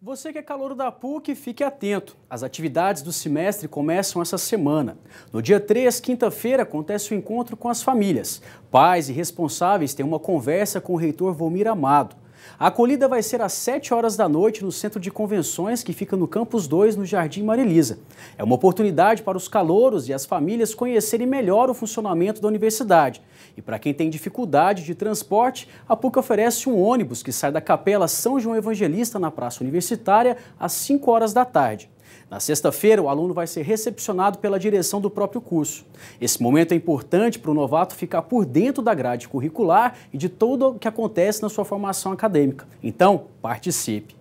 Você que é calouro da PUC, fique atento. As atividades do semestre começam essa semana. No dia 3, quinta-feira, acontece o encontro com as famílias. Pais e responsáveis têm uma conversa com o reitor Volmir Amado. A acolhida vai ser às 7 horas da noite no Centro de Convenções, que fica no Campus 2, no Jardim Marilisa. É uma oportunidade para os calouros e as famílias conhecerem melhor o funcionamento da universidade. E para quem tem dificuldade de transporte, a PUC oferece um ônibus que sai da Capela São João Evangelista, na Praça Universitária, às 5 horas da tarde. Na sexta-feira, o aluno vai ser recepcionado pela direção do próprio curso. Esse momento é importante para o novato ficar por dentro da grade curricular e de tudo o que acontece na sua formação acadêmica. Então, participe!